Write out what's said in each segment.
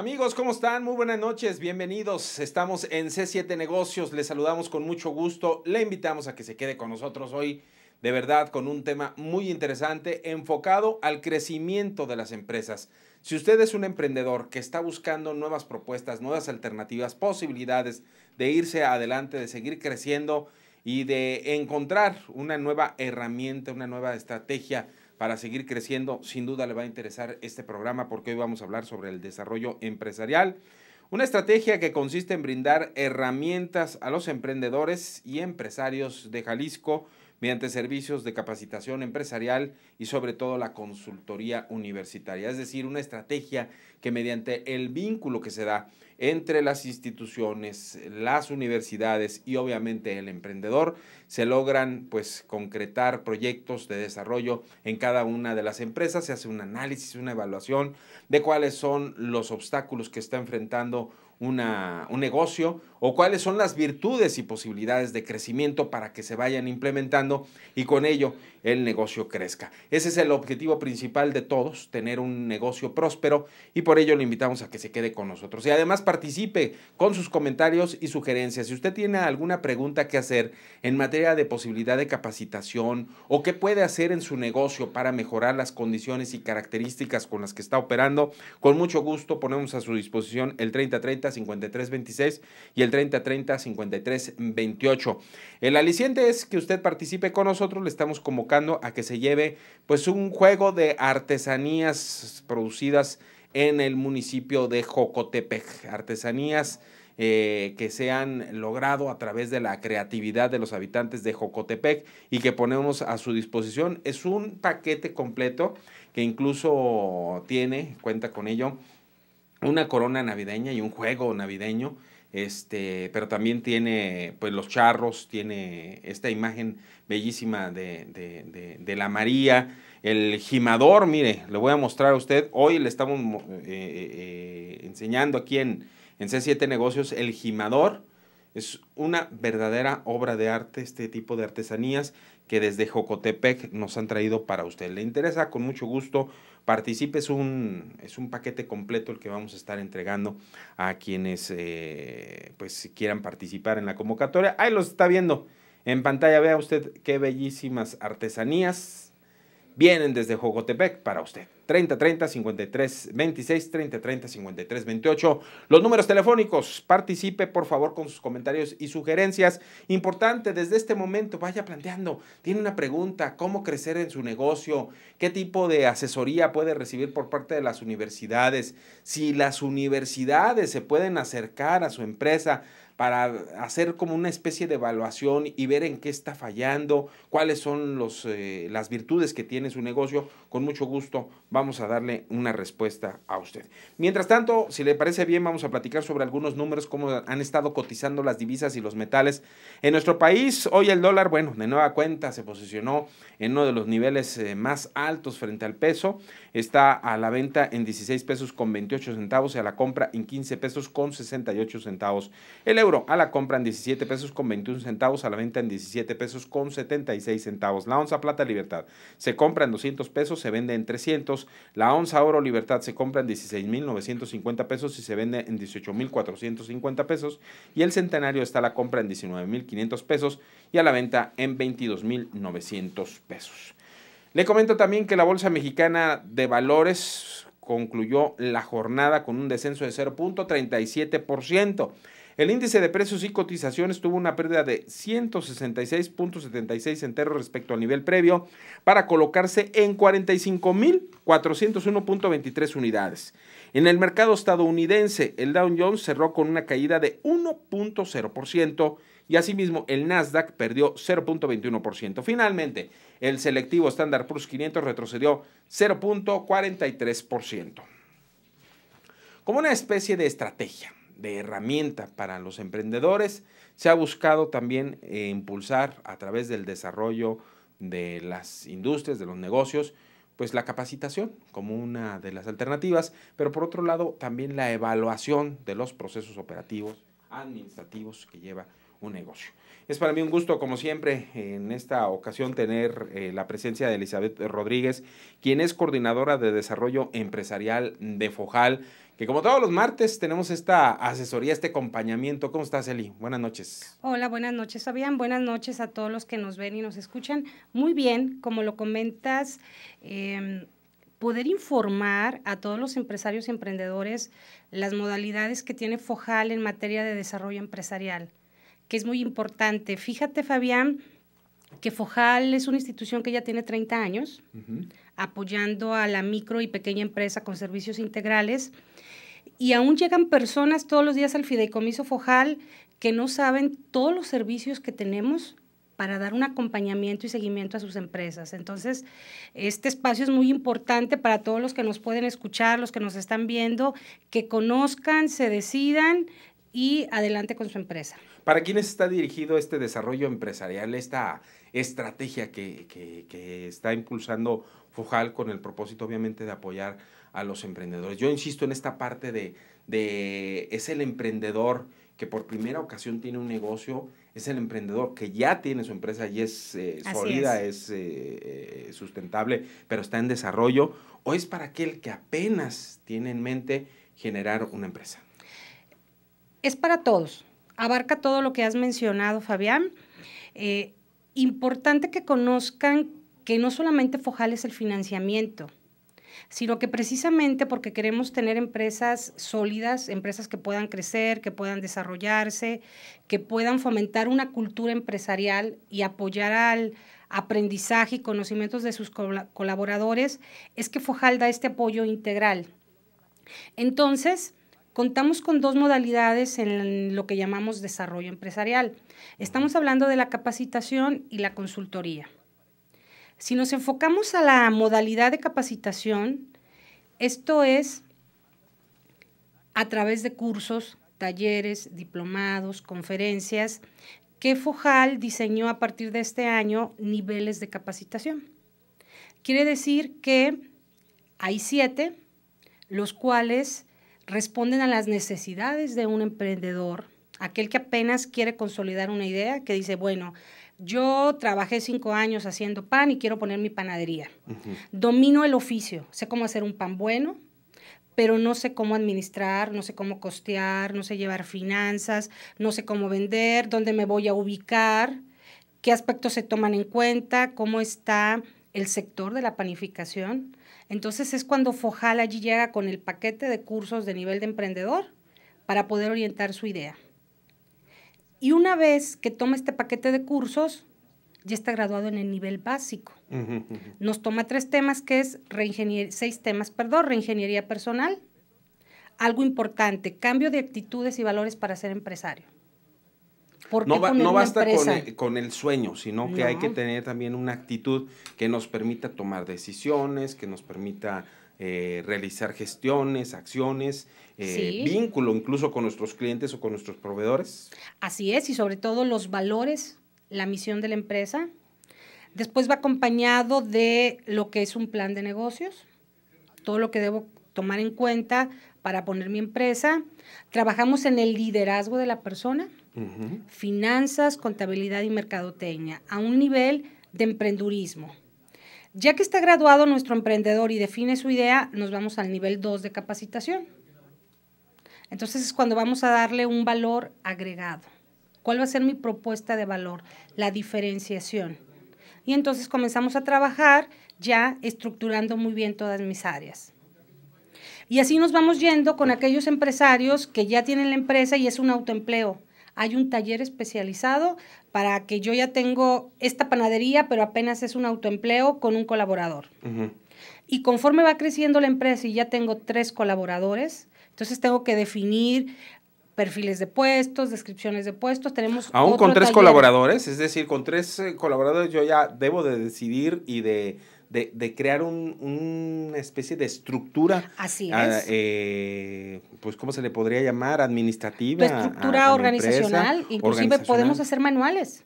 Amigos, ¿cómo están? Muy buenas noches, bienvenidos. Estamos en C7 Negocios, les saludamos con mucho gusto, le invitamos a que se quede con nosotros hoy, de verdad, con un tema muy interesante enfocado al crecimiento de las empresas. Si usted es un emprendedor que está buscando nuevas propuestas, nuevas alternativas, posibilidades de irse adelante, de seguir creciendo y de encontrar una nueva herramienta, una nueva estrategia, para seguir creciendo, sin duda le va a interesar este programa porque hoy vamos a hablar sobre el desarrollo empresarial. Una estrategia que consiste en brindar herramientas a los emprendedores y empresarios de Jalisco mediante servicios de capacitación empresarial y sobre todo la consultoría universitaria. Es decir, una estrategia que mediante el vínculo que se da entre las instituciones, las universidades y obviamente el emprendedor, se logran pues concretar proyectos de desarrollo en cada una de las empresas, se hace un análisis, una evaluación de cuáles son los obstáculos que está enfrentando una, un negocio o cuáles son las virtudes y posibilidades de crecimiento para que se vayan implementando y con ello el negocio crezca. Ese es el objetivo principal de todos, tener un negocio próspero y por ello le invitamos a que se quede con nosotros. Y además participe con sus comentarios y sugerencias. Si usted tiene alguna pregunta que hacer en materia de posibilidad de capacitación o qué puede hacer en su negocio para mejorar las condiciones y características con las que está operando, con mucho gusto ponemos a su disposición el 3030 53.26 y el 3030 5328. El aliciente es que usted participe con nosotros, le estamos convocando a que se lleve pues un juego de artesanías producidas en el municipio de Jocotepec, artesanías eh, que se han logrado a través de la creatividad de los habitantes de Jocotepec y que ponemos a su disposición. Es un paquete completo que incluso tiene, cuenta con ello, una corona navideña y un juego navideño. Este, pero también tiene pues los charros, tiene esta imagen bellísima de, de, de, la María, el gimador, mire, le voy a mostrar a usted, hoy le estamos eh, eh, eh, enseñando aquí en, en C7 Negocios el gimador, es una verdadera obra de arte, este tipo de artesanías que desde Jocotepec nos han traído para usted. ¿Le interesa? Con mucho gusto participe. Es un, es un paquete completo el que vamos a estar entregando a quienes eh, pues quieran participar en la convocatoria. Ahí los está viendo en pantalla. Vea usted qué bellísimas artesanías vienen desde Jocotepec para usted. 30 30 53 26 30 30 53 28. Los números telefónicos, participe por favor con sus comentarios y sugerencias. Importante, desde este momento vaya planteando, tiene una pregunta, ¿cómo crecer en su negocio? ¿Qué tipo de asesoría puede recibir por parte de las universidades? Si las universidades se pueden acercar a su empresa, para hacer como una especie de evaluación y ver en qué está fallando, cuáles son los, eh, las virtudes que tiene su negocio, con mucho gusto vamos a darle una respuesta a usted. Mientras tanto, si le parece bien, vamos a platicar sobre algunos números, cómo han estado cotizando las divisas y los metales en nuestro país. Hoy el dólar, bueno, de nueva cuenta se posicionó en uno de los niveles eh, más altos frente al peso. Está a la venta en 16 pesos con 28 centavos y a la compra en 15 pesos con 68 centavos. El euro a la compra en 17 pesos con 21 centavos, a la venta en 17 pesos con 76 centavos. La onza plata libertad se compra en 200 pesos, se vende en 300. La onza oro libertad se compra en 16.950 pesos y se vende en 18.450 pesos. Y el centenario está a la compra en 19.500 pesos y a la venta en 22.900 pesos. Le comento también que la Bolsa Mexicana de Valores concluyó la jornada con un descenso de 0.37%. El índice de precios y cotizaciones tuvo una pérdida de 166.76 enteros respecto al nivel previo para colocarse en 45.401.23 unidades. En el mercado estadounidense, el Dow Jones cerró con una caída de 1.0% y asimismo el Nasdaq perdió 0.21%. Finalmente, el selectivo Standard Plus 500 retrocedió 0.43%. Como una especie de estrategia, de herramienta para los emprendedores. Se ha buscado también eh, impulsar a través del desarrollo de las industrias, de los negocios, pues la capacitación como una de las alternativas, pero por otro lado también la evaluación de los procesos operativos, administrativos que lleva un negocio. Es para mí un gusto, como siempre, en esta ocasión tener eh, la presencia de Elizabeth Rodríguez, quien es coordinadora de desarrollo empresarial de FOJAL que como todos los martes tenemos esta asesoría, este acompañamiento. ¿Cómo estás, Eli? Buenas noches. Hola, buenas noches, Fabián. Buenas noches a todos los que nos ven y nos escuchan. Muy bien, como lo comentas, em, poder informar a todos los empresarios y emprendedores las modalidades que tiene FOJAL en materia de desarrollo empresarial, que es muy importante. Fíjate, Fabián, que FOJAL es una institución que ya tiene 30 años. Uh apoyando a la micro y pequeña empresa con servicios integrales. Y aún llegan personas todos los días al fideicomiso Fojal que no saben todos los servicios que tenemos para dar un acompañamiento y seguimiento a sus empresas. Entonces, este espacio es muy importante para todos los que nos pueden escuchar, los que nos están viendo, que conozcan, se decidan y adelante con su empresa. ¿Para quiénes está dirigido este desarrollo empresarial, esta estrategia que, está impulsando FUJAL con el propósito obviamente de apoyar a los emprendedores. Yo insisto en esta parte de, de es el emprendedor que por primera ocasión tiene un negocio, es el emprendedor que ya tiene su empresa y es eh, sólida, es, eh, eh, sustentable, pero está en desarrollo, o es para aquel que apenas tiene en mente generar una empresa. Es para todos, abarca todo lo que has mencionado, Fabián importante que conozcan que no solamente Fojal es el financiamiento, sino que precisamente porque queremos tener empresas sólidas, empresas que puedan crecer, que puedan desarrollarse, que puedan fomentar una cultura empresarial y apoyar al aprendizaje y conocimientos de sus colaboradores, es que Fojal da este apoyo integral. Entonces, Contamos con dos modalidades en lo que llamamos desarrollo empresarial. Estamos hablando de la capacitación y la consultoría. Si nos enfocamos a la modalidad de capacitación, esto es a través de cursos, talleres, diplomados, conferencias, que FOJAL diseñó a partir de este año niveles de capacitación. Quiere decir que hay siete, los cuales responden a las necesidades de un emprendedor, aquel que apenas quiere consolidar una idea, que dice, bueno, yo trabajé cinco años haciendo pan y quiero poner mi panadería. Domino el oficio, sé cómo hacer un pan bueno, pero no sé cómo administrar, no sé cómo costear, no sé llevar finanzas, no sé cómo vender, dónde me voy a ubicar, qué aspectos se toman en cuenta, cómo está el sector de la panificación. Entonces es cuando Fojal allí llega con el paquete de cursos de nivel de emprendedor para poder orientar su idea. Y una vez que toma este paquete de cursos, ya está graduado en el nivel básico. Nos toma tres temas, que es seis temas, perdón, reingeniería personal, algo importante, cambio de actitudes y valores para ser empresario no, basta con el, sueño, sino que hay que tener también una actitud que nos permita tomar decisiones, que nos permita eh, realizar gestiones, acciones, eh, vínculo incluso con nuestros clientes o con nuestros proveedores. Así es, y sobre todo los valores, la misión de la empresa. Después va acompañado de lo que es un plan de negocios, todo lo que debo tomar en cuenta para poner mi empresa. Trabajamos en el liderazgo de la persona finanzas, contabilidad y mercadotecnia, a un nivel de emprendurismo. Ya que está graduado nuestro emprendedor y define su idea, nos vamos al nivel 2 de capacitación. Entonces es cuando vamos a darle un valor agregado. ¿Cuál va a ser mi propuesta de valor? La diferenciación. Y entonces comenzamos a trabajar ya estructurando muy bien todas mis áreas. Y así nos vamos yendo con aquellos empresarios que ya tienen la empresa y es un autoempleo hay un taller especializado para que yo ya tengo esta panadería, pero apenas es un autoempleo con un colaborador. Y conforme va creciendo la empresa y ya tengo tres colaboradores, entonces tengo que definir perfiles de puestos, descripciones de puestos, tenemos... Aún con tres colaboradores, es decir, con tres eh, colaboradores yo ya debo de decidir y de, de, crear un, una especie de estructura. Así ah, es. Eh, pues, ¿cómo se le podría llamar? Administrativa. Tu estructura organizacional, inclusive podemos hacer manuales.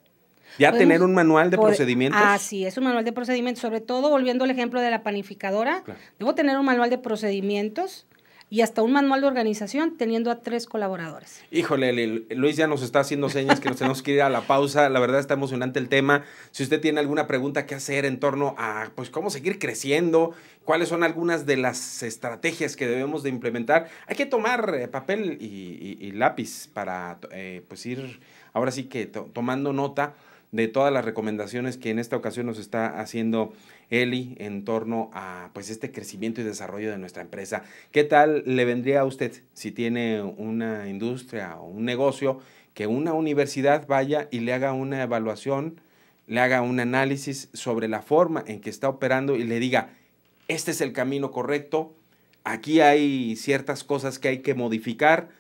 Ya tener un manual de procedimientos ah sí es, un manual de procedimientos. Sobre todo, volviendo al ejemplo de la panificadora, debo tener un manual de procedimientos y hasta un manual de organización teniendo a tres colaboradores. Híjole, Luis ya nos está haciendo señas que nos tenemos que ir a la pausa. La verdad está emocionante el tema. Si usted tiene alguna pregunta que hacer en torno a pues cómo seguir creciendo, cuáles son algunas de las estrategias que debemos de implementar, hay que tomar eh, papel y, lápiz para eh, pues ir ahora sí que tomando nota de todas las recomendaciones que en esta ocasión nos está haciendo Eli en torno a pues este crecimiento y desarrollo de nuestra empresa. ¿Qué tal le vendría a usted si tiene una industria o un negocio que una universidad vaya y le haga una evaluación, le haga un análisis sobre la forma en que está operando y le diga, este es el camino correcto, aquí hay ciertas cosas que hay que modificar,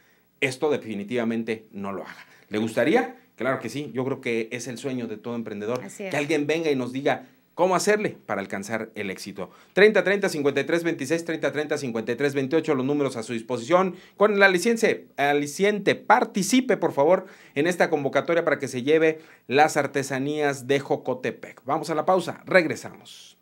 esto definitivamente no lo haga. ¿Le gustaría? Claro que sí, yo creo que es el sueño de todo emprendedor, que alguien venga y nos diga, cómo hacerle para alcanzar el éxito. 30 30 53 26 30 30 53 28 los números a su disposición. Con la licencia, aliciente participe por favor en esta convocatoria para que se lleve las artesanías de Jocotepec. Vamos a la pausa, regresamos.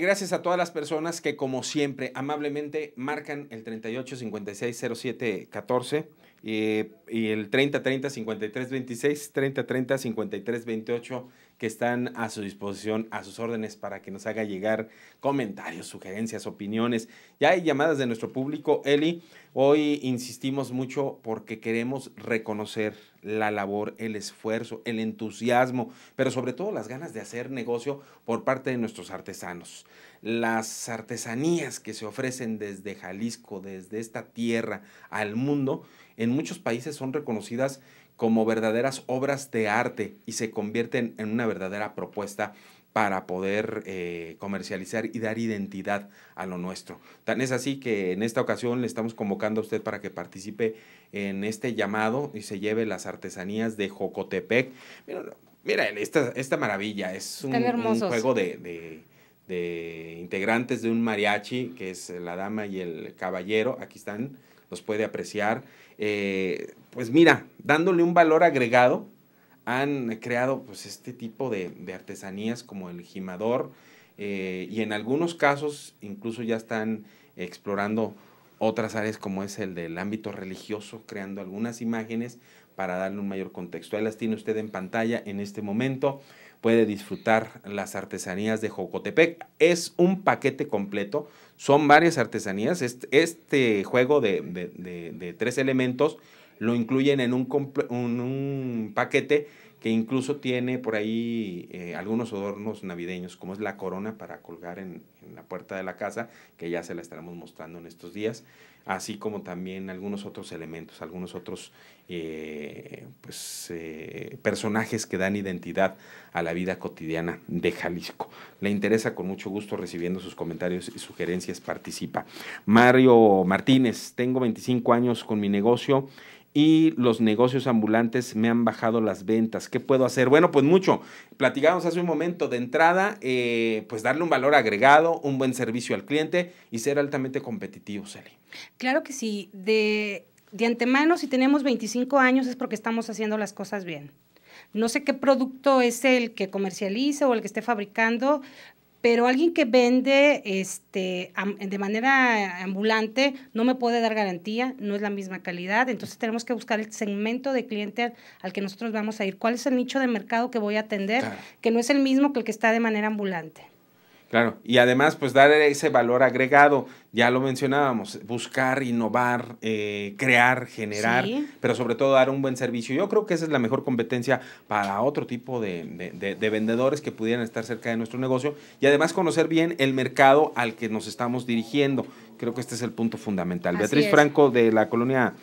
gracias a todas las personas que, como siempre, amablemente marcan el 38 56 07 14 y, eh, y el 30 30 53 26, 30 30 53 28 que están a su disposición, a sus órdenes para que nos haga llegar comentarios, sugerencias, opiniones. Ya hay llamadas de nuestro público, Eli. Hoy insistimos mucho porque queremos reconocer la labor, el esfuerzo, el entusiasmo, pero sobre todo las ganas de hacer negocio por parte de nuestros artesanos. Las artesanías que se ofrecen desde Jalisco, desde esta tierra al mundo, en muchos países son reconocidas como verdaderas obras de arte y se convierten en una verdadera propuesta para poder eh, comercializar y dar identidad a lo nuestro. Tan es así que en esta ocasión le estamos convocando a usted para que participe en este llamado y se lleve las artesanías de Jocotepec. Mira, mira esta, esta maravilla, es un, juego de, integrantes de un mariachi, que es la dama y el caballero, aquí están, los puede apreciar. Eh, pues mira, dándole un valor agregado, han creado pues este tipo de, artesanías como el gimador eh, y en algunos casos incluso ya están explorando otras áreas como es el del ámbito religioso, creando algunas imágenes para darle un mayor contexto. Ahí las tiene usted en pantalla en este momento. Puede disfrutar las artesanías de Jocotepec. Es un paquete completo. Son varias artesanías. Este, juego de tres elementos lo incluyen en un, un, un paquete que incluso tiene por ahí eh, algunos adornos navideños, como es la corona para colgar en, la puerta de la casa, que ya se la estaremos mostrando en estos días, así como también algunos otros elementos, algunos otros eh, pues, eh, personajes que dan identidad a la vida cotidiana de Jalisco. Le interesa con mucho gusto recibiendo sus comentarios y sugerencias, participa. Mario Martínez, tengo 25 años con mi negocio y los negocios ambulantes me han bajado las ventas. ¿Qué puedo hacer? Bueno, pues mucho. Platicábamos hace un momento de entrada, eh, pues darle un valor agregado, un buen servicio al cliente y ser altamente competitivo, Celi. Claro que sí. De, de antemano, si tenemos 25 años es porque estamos haciendo las cosas bien. No sé qué producto es el que comercializa o el que esté fabricando, pero alguien que vende este, de manera ambulante no me puede dar garantía, no es la misma calidad, entonces tenemos que buscar el segmento de cliente al que nosotros vamos a ir, cuál es el nicho de mercado que voy a atender, que no es el mismo que el que está de manera ambulante. Claro, y además pues dar ese valor agregado, ya lo mencionábamos, buscar, innovar, eh, crear, generar, pero sobre todo dar un buen servicio. Yo creo que esa es la mejor competencia para otro tipo de, vendedores que pudieran estar cerca de nuestro negocio y además conocer bien el mercado al que nos estamos dirigiendo. Creo que este es el punto fundamental. Beatriz Franco de la colonia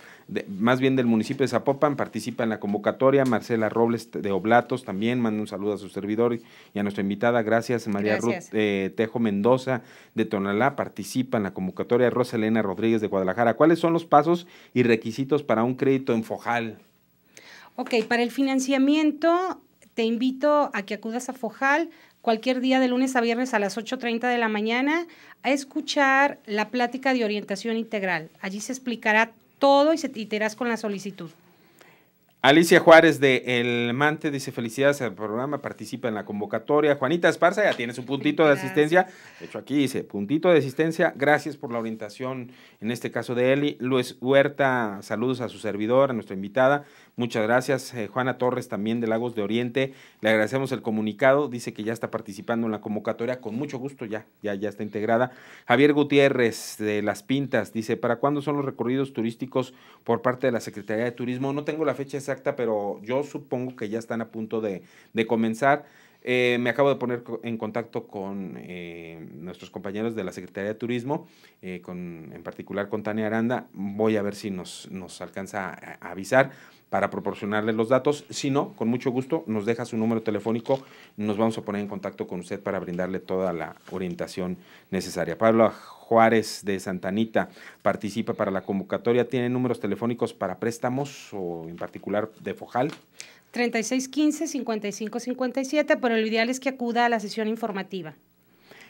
más bien del municipio de Zapopan, participa en la convocatoria. Marcela Robles de Oblatos también manda un saludo a su servidor y a nuestra invitada. Gracias, María Ruth eh, Tejo Mendoza de Tonalá, participa en la convocatoria. Rosalena Rodríguez de Guadalajara. ¿Cuáles son los pasos y requisitos para un crédito en Fojal? Ok, para el financiamiento te invito a que acudas a Fojal cualquier día de lunes a viernes a las 8.30 de la mañana a escuchar la plática de orientación integral. Allí se explicará todo y, se, te irás con la solicitud. Alicia Juárez de El Mante dice felicidades al programa, participa en la convocatoria. Juanita Esparza, ya tienes un puntito de asistencia. De hecho, aquí dice, puntito de asistencia, gracias por la orientación, en este caso de Eli. Luis Huerta, saludos a su servidor, a nuestra invitada. Muchas gracias. Eh, Juana Torres también de Lagos de Oriente. Le agradecemos el comunicado. Dice que ya está participando en la convocatoria. Con mucho gusto, ya, ya, ya está integrada. Javier Gutiérrez de Las Pintas dice, ¿para cuándo son los recorridos turísticos por parte de la Secretaría de Turismo? No tengo la fecha exacta, pero yo supongo que ya están a punto de, comenzar. Eh, me acabo de poner en contacto con eh, nuestros compañeros de la Secretaría de Turismo, con, en particular con Tania Aranda. Voy a ver si nos, nos alcanza a avisar para proporcionarle los datos. Si no, con mucho gusto nos deja su número telefónico, nos vamos a poner en contacto con usted para brindarle toda la orientación necesaria. Pablo Juárez de Santanita participa para la convocatoria. ¿Tiene números telefónicos para préstamos o en particular de Fojal? 3615-5557, pero lo ideal es que acuda a la sesión informativa.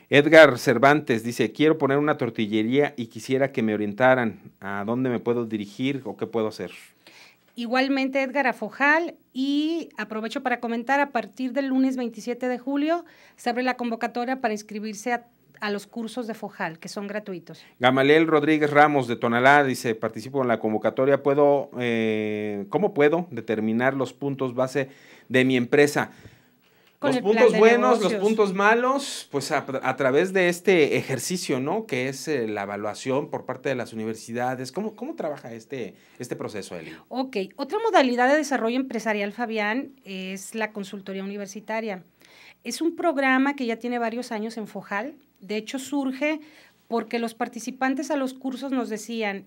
Edgar Cervantes dice, quiero poner una tortillería y quisiera que me orientaran a dónde me puedo dirigir o qué puedo hacer. Igualmente Edgar Fojal, y aprovecho para comentar, a partir del lunes 27 de julio se abre la convocatoria para inscribirse a los cursos de Fojal, que son gratuitos. Gamaliel Rodríguez Ramos de Tonalá dice, participo en la convocatoria, puedo, eh, ¿cómo puedo determinar los puntos base de mi empresa? los puntos buenos, los puntos malos, pues a, través de este ejercicio, ¿no? Que es eh, la evaluación por parte de las universidades. ¿Cómo, cómo trabaja este, este proceso, Eli? Ok, otra modalidad de desarrollo empresarial, Fabián, es la consultoría universitaria. Es un programa que ya tiene varios años en Fojal. De hecho, surge porque los participantes a los cursos nos decían,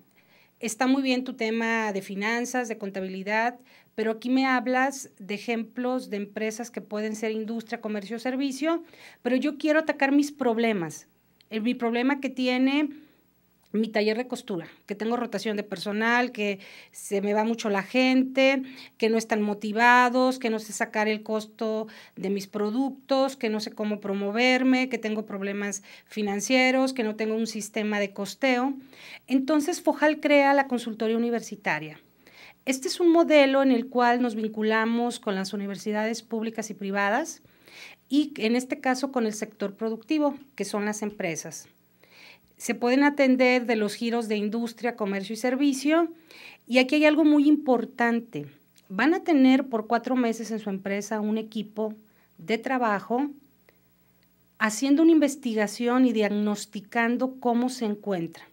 está muy bien tu tema de finanzas, de contabilidad, pero aquí me hablas de ejemplos de empresas que pueden ser industria, comercio, servicio, pero yo quiero atacar mis problemas. El, eh, mi problema que tiene mi taller de costura, que tengo rotación de personal, que se me va mucho la gente, que no están motivados, que no sé sacar el costo de mis productos, que no sé cómo promoverme, que tengo problemas financieros, que no tengo un sistema de costeo. Entonces, Fojal crea la consultoría universitaria. Este es un modelo en el cual nos vinculamos con las universidades públicas y privadas y en este caso con el sector productivo, que son las empresas se pueden atender de los giros de industria, comercio y servicio. Y aquí hay algo muy importante. Van a tener por cuatro meses en su empresa un equipo de trabajo haciendo una investigación y diagnosticando cómo se encuentra.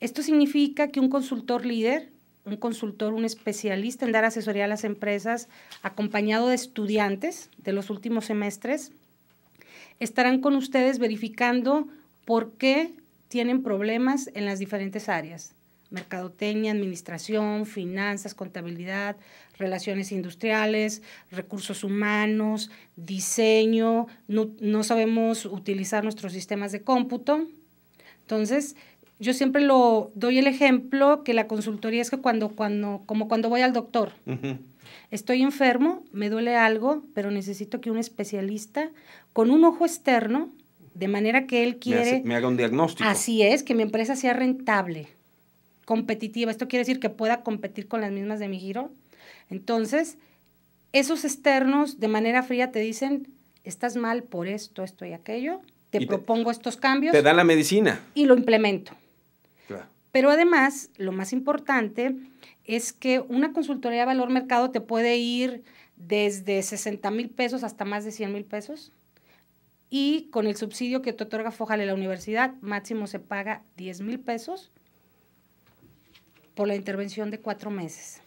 Esto significa que un consultor líder, un consultor, un especialista en dar asesoría a las empresas, acompañado de estudiantes de los últimos semestres, estarán con ustedes verificando por qué tienen problemas en las diferentes áreas, mercadotecnia, administración, finanzas, contabilidad, relaciones industriales, recursos humanos, diseño, no, sabemos utilizar nuestros sistemas de cómputo. Entonces, yo siempre lo doy el ejemplo que la consultoría es que cuando, cuando, como cuando voy al doctor. Estoy enfermo, me duele algo, pero necesito que un especialista con un ojo externo de manera que él quiere... Me, haga un diagnóstico. Así es, que mi empresa sea rentable, competitiva. Esto quiere decir que pueda competir con las mismas de mi giro. Entonces, esos externos de manera fría te dicen, estás mal por esto, esto y aquello, te propongo estos cambios. Te da la medicina. Y lo implemento. Claro. Pero además, lo más importante es que una consultoría de valor mercado te puede ir desde 60 mil pesos hasta más de 100 mil pesos y con el subsidio que te otorga Fojale la universidad, máximo se paga 10 mil pesos por la intervención de cuatro meses.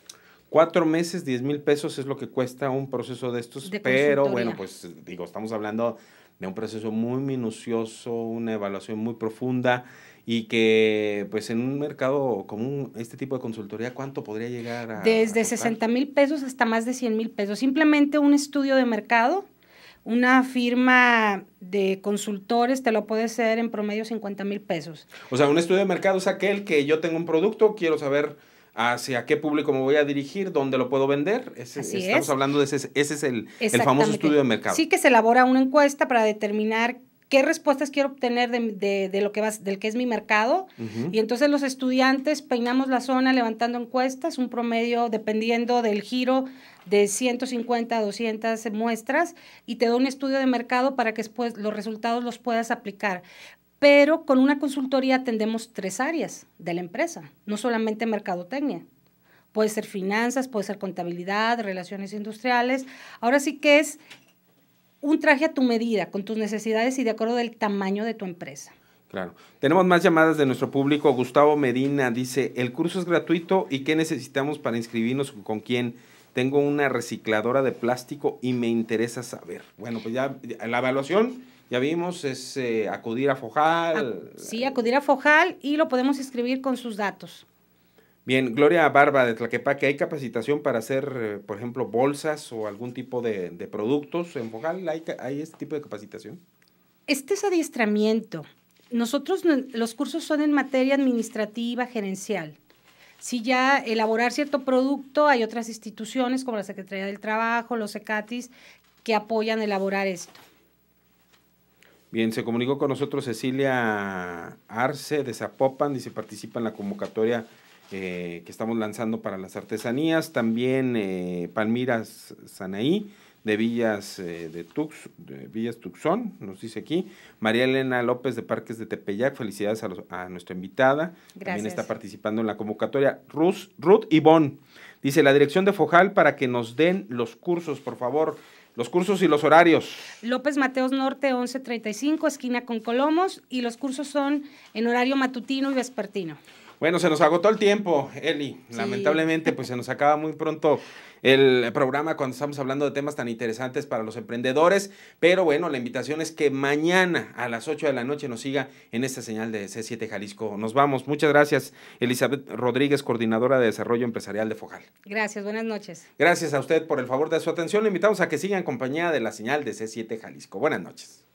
Cuatro meses, 10 mil pesos es lo que cuesta un proceso de estos, pero bueno, pues digo, estamos hablando de un proceso muy minucioso, una evaluación muy profunda y que pues en un mercado común, este tipo de consultoría, ¿cuánto podría llegar a... Desde 60 mil pesos hasta más de 100 mil pesos. Simplemente un estudio de mercado una firma de consultores te lo puede ser en promedio 50 mil pesos. O sea, un estudio de mercado es aquel que yo tengo un producto, quiero saber hacia qué público me voy a dirigir, dónde lo puedo vender. estamos hablando de ese, ese es el, famoso estudio de mercado. Sí que se elabora una encuesta para determinar qué respuestas quiero obtener de, lo que vas, del que es mi mercado. Y entonces los estudiantes peinamos la zona levantando encuestas, un promedio, dependiendo del giro, de 150 a 200 muestras y te da un estudio de mercado para que después los resultados los puedas aplicar. Pero con una consultoría atendemos tres áreas de la empresa, no solamente mercadotecnia. Puede ser finanzas, puede ser contabilidad, relaciones industriales. Ahora sí que es un traje a tu medida, con tus necesidades y de acuerdo del tamaño de tu empresa. Claro. Tenemos más llamadas de nuestro público. Gustavo Medina dice, el curso es gratuito y qué necesitamos para inscribirnos, con quién tengo una recicladora de plástico y me interesa saber. Bueno, pues ya la evaluación, ya vimos, es eh, acudir a Fojal. sí, acudir a Fojal y lo podemos escribir con sus datos. Bien, Gloria Barba de Tlaquepaque, ¿hay capacitación para hacer, por ejemplo, bolsas o algún tipo de, productos en Fojal? ¿Hay, ¿Hay este tipo de capacitación? Este es adiestramiento. Nosotros, los cursos son en materia administrativa, gerencial. Si ya elaborar cierto producto, hay otras instituciones como la Secretaría del Trabajo, los ECATIS, que apoyan elaborar esto. Bien, se comunicó con nosotros Cecilia Arce de Zapopan, y se participa en la convocatoria eh, que estamos lanzando para las artesanías. También eh, Palmira Sanaí de Villas eh, de Tux, de Villas Tuxón, nos dice aquí. María Elena López de Parques de Tepeyac, felicidades a, nuestra invitada. Gracias. También está participando en la convocatoria. Ruth, Ruth dice la dirección de Fojal para que nos den los cursos, por favor. Los cursos y los horarios. López Mateos Norte, 1135, esquina con Colomos, y los cursos son en horario matutino y vespertino. Bueno, se nos agotó el tiempo, Eli. Lamentablemente, pues se nos acaba muy pronto el programa cuando estamos hablando de temas tan interesantes para los emprendedores. Pero bueno, la invitación es que mañana a las 8 de la noche nos siga en esta señal de C7 Jalisco. Nos vamos. Muchas gracias, Elizabeth Rodríguez, coordinadora de desarrollo empresarial de Fojal. Gracias, buenas noches. Gracias a usted por el favor de su atención. Le invitamos a que siga en compañía de la señal de C7 Jalisco. Buenas noches.